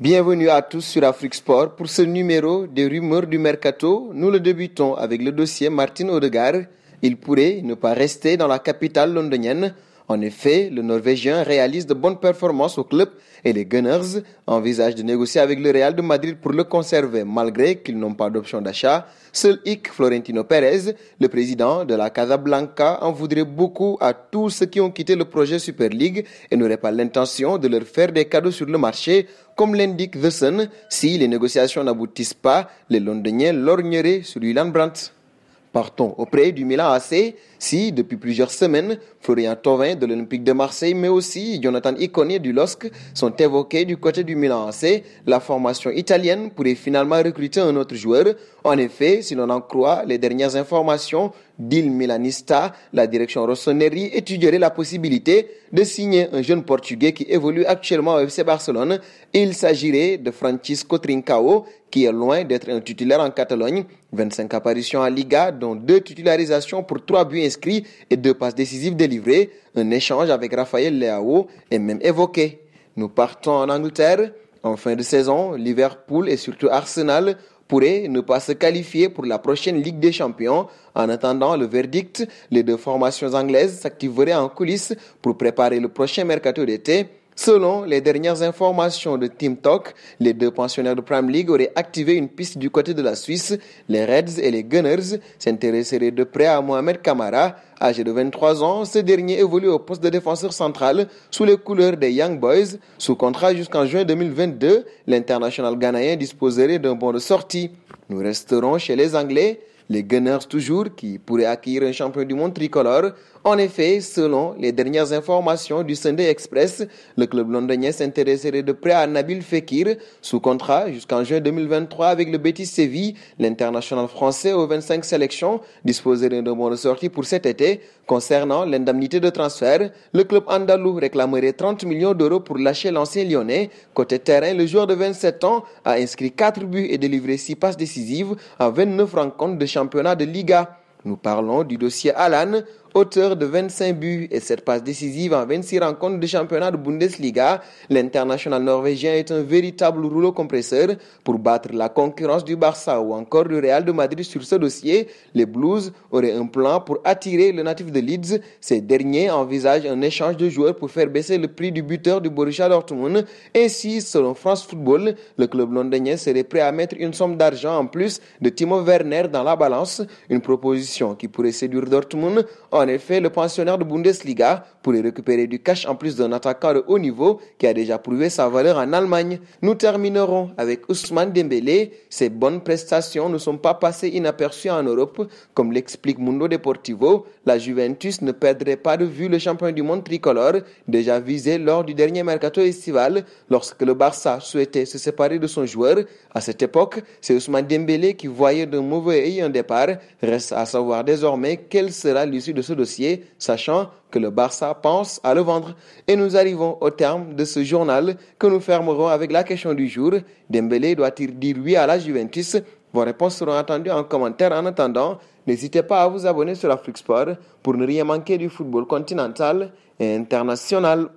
Bienvenue à tous sur Afrique Sport pour ce numéro des rumeurs du mercato. Nous le débutons avec le dossier Martin Odegaard. Il pourrait ne pas rester dans la capitale londonienne. En effet, le Norvégien réalise de bonnes performances au club et les Gunners envisagent de négocier avec le Real de Madrid pour le conserver malgré qu'ils n'ont pas d'option d'achat. Seul hic Florentino Pérez, le président de la Casablanca, en voudrait beaucoup à tous ceux qui ont quitté le projet Super League et n'aurait pas l'intention de leur faire des cadeaux sur le marché comme l'indique The Sun, si les négociations n'aboutissent pas, les Londoniens lorgneraient sur Brandt. Partons auprès du Milan AC si, depuis plusieurs semaines, Florian Thauvin de l'Olympique de Marseille, mais aussi Jonathan Iconi du LOSC sont évoqués du côté du Milan AC, la formation italienne pourrait finalement recruter un autre joueur. En effet, si l'on en croit les dernières informations d'Il Milanista, la direction Rossoneri étudierait la possibilité de signer un jeune Portugais qui évolue actuellement au FC Barcelone. Il s'agirait de Francisco Trincao, qui est loin d'être un titulaire en Catalogne. 25 apparitions à Liga, dont deux titularisations pour trois buts et deux passes décisives délivrées. Un échange avec Raphaël Leao est même évoqué. Nous partons en Angleterre. En fin de saison, Liverpool et surtout Arsenal pourraient ne pas se qualifier pour la prochaine Ligue des Champions. En attendant le verdict, les deux formations anglaises s'activeraient en coulisses pour préparer le prochain mercato d'été. Selon les dernières informations de Team Talk, les deux pensionnaires de Prime League auraient activé une piste du côté de la Suisse. Les Reds et les Gunners s'intéresseraient de près à Mohamed Kamara, âgé de 23 ans. Ce dernier évolue au poste de défenseur central sous les couleurs des Young Boys. Sous contrat jusqu'en juin 2022, l'international ghanéen disposerait d'un bon de sortie. Nous resterons chez les Anglais les Gunners toujours qui pourraient acquérir un champion du monde tricolore. En effet, selon les dernières informations du Sunday Express, le club londonien s'intéresserait de près à Nabil Fekir, sous contrat jusqu'en juin 2023 avec le Betis Séville. L'international français aux 25 sélections disposerait d'un bon ressorti pour cet été. Concernant l'indemnité de transfert, le club andalou réclamerait 30 millions d'euros pour lâcher l'ancien lyonnais. Côté terrain, le joueur de 27 ans a inscrit 4 buts et délivré 6 passes décisives à 29 rencontres de championnat championnat de Liga. Nous parlons du dossier Alan auteur de 25 buts et 7 passes décisives en 26 rencontres de championnat de Bundesliga, l'international norvégien est un véritable rouleau compresseur pour battre la concurrence du Barça ou encore du Real de Madrid sur ce dossier. Les Blues auraient un plan pour attirer le natif de Leeds. Ces derniers envisagent un échange de joueurs pour faire baisser le prix du buteur du Borussia Dortmund. Ainsi, selon France Football, le club londonien serait prêt à mettre une somme d'argent en plus de Timo Werner dans la balance, une proposition qui pourrait séduire Dortmund. En effet, le pensionnaire de Bundesliga pourrait récupérer du cash en plus d'un attaquant de haut niveau qui a déjà prouvé sa valeur en Allemagne. Nous terminerons avec Ousmane Dembélé. Ses bonnes prestations ne sont pas passées inaperçues en Europe. Comme l'explique Mundo Deportivo, la Juventus ne perdrait pas de vue le champion du monde tricolore, déjà visé lors du dernier mercato estival, lorsque le Barça souhaitait se séparer de son joueur. À cette époque, c'est Ousmane Dembélé qui voyait de mauvais et un départ. Reste à savoir désormais quelle sera l'issue de dossier, sachant que le Barça pense à le vendre. Et nous arrivons au terme de ce journal que nous fermerons avec la question du jour. Dembélé doit-il dire oui à la Juventus Vos réponses seront attendues en commentaire. En attendant, n'hésitez pas à vous abonner sur Afrique Sport pour ne rien manquer du football continental et international.